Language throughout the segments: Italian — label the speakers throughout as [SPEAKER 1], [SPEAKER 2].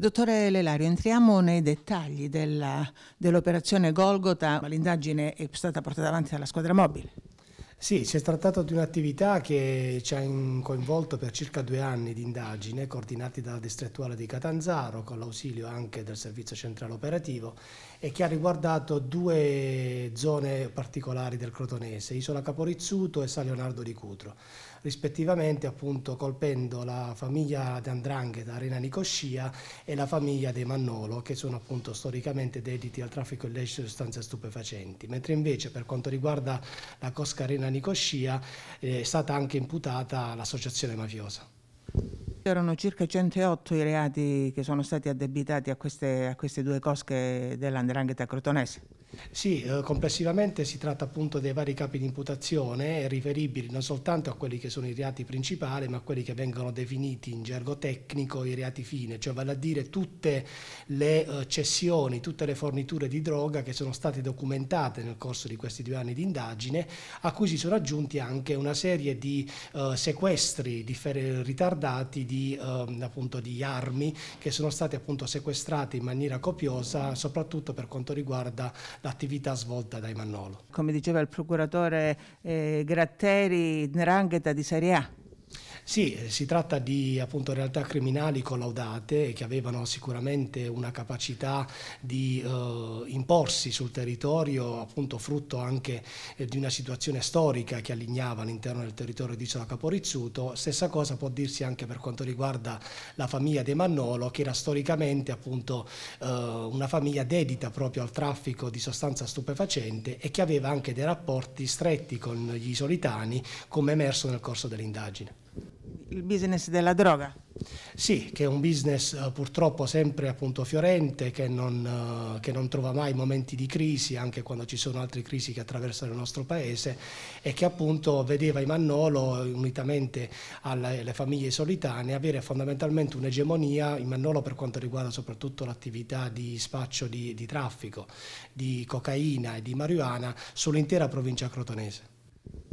[SPEAKER 1] Dottore Lelario, entriamo nei dettagli dell'operazione dell Golgota, l'indagine è stata portata avanti dalla squadra mobile.
[SPEAKER 2] Sì, si è trattato di un'attività che ci ha coinvolto per circa due anni di indagine, coordinati dalla distrettuale di Catanzaro, con l'ausilio anche del Servizio Centrale Operativo, e che ha riguardato due zone particolari del Crotonese, Isola Caporizzuto e San Leonardo di Cutro, rispettivamente appunto colpendo la famiglia d'Andrangheta, Arena Nicoscia, e la famiglia dei Mannolo, che sono appunto storicamente dediti al traffico illecito di sostanze stupefacenti, mentre invece per quanto riguarda la Cosca Arena Nicoscia eh, è stata anche imputata all'associazione mafiosa. Erano circa 108 i reati
[SPEAKER 1] che sono stati addebitati a queste, a queste due cosche dell'andrangheta crotonese. Sì,
[SPEAKER 2] eh, complessivamente si tratta appunto dei vari capi di imputazione riferibili non soltanto a quelli che sono i reati principali, ma a quelli che vengono definiti in gergo tecnico i reati fine, cioè vale a dire tutte le eh, cessioni, tutte le forniture di droga che sono state documentate nel corso di questi due anni di indagine, a cui si sono aggiunti anche una serie di eh, sequestri di ritardati di, ehm, appunto, di armi che sono state appunto sequestrate in maniera copiosa, soprattutto per quanto riguarda l'attività svolta dai Mannolo.
[SPEAKER 1] Come diceva il procuratore eh, Gratteri, Nerangheta
[SPEAKER 2] di Serie A. Sì, eh, si tratta di appunto, realtà criminali collaudate che avevano sicuramente una capacità di eh, imporsi sul territorio, appunto frutto anche eh, di una situazione storica che allignava all'interno del territorio di Isola Caporizzuto. Stessa cosa può dirsi anche per quanto riguarda la famiglia De Mannolo, che era storicamente appunto eh, una famiglia dedita proprio al traffico di sostanza stupefacente e che aveva anche dei rapporti stretti con gli isolitani, come emerso nel corso dell'indagine il business della droga. Sì, che è un business eh, purtroppo sempre appunto fiorente, che non, eh, che non, trova mai momenti di crisi, anche quando ci sono altre crisi che attraversano il nostro paese, e che appunto vedeva i Mannolo, unitamente alle famiglie solitane, avere fondamentalmente un'egemonia in Mannolo per quanto riguarda soprattutto l'attività di spaccio di, di traffico, di cocaina e di marijuana sull'intera provincia crotonese.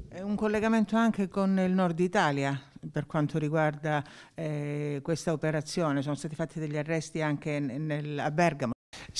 [SPEAKER 2] È un collegamento anche con il
[SPEAKER 1] nord Italia, per quanto riguarda eh, questa operazione. Sono stati fatti degli
[SPEAKER 2] arresti anche nel, a Bergamo.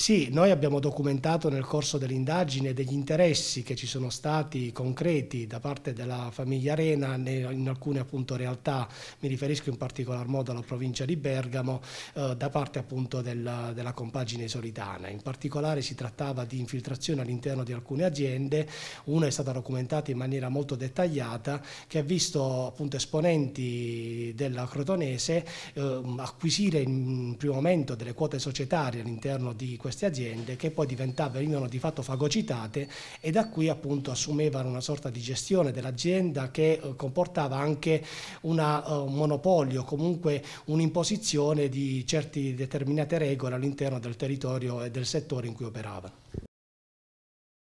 [SPEAKER 2] Sì, noi abbiamo documentato nel corso dell'indagine degli interessi che ci sono stati concreti da parte della famiglia Arena in alcune appunto realtà, mi riferisco in particolar modo alla provincia di Bergamo, eh, da parte appunto della, della compagine solitana. In particolare si trattava di infiltrazione all'interno di alcune aziende, una è stata documentata in maniera molto dettagliata che ha visto appunto esponenti della Crotonese eh, acquisire in primo momento delle quote societarie all'interno di questa queste aziende che poi venivano di fatto fagocitate e da qui appunto assumevano una sorta di gestione dell'azienda che eh, comportava anche una, eh, un monopolio, comunque un'imposizione di certe determinate regole all'interno del territorio e del settore in cui operavano.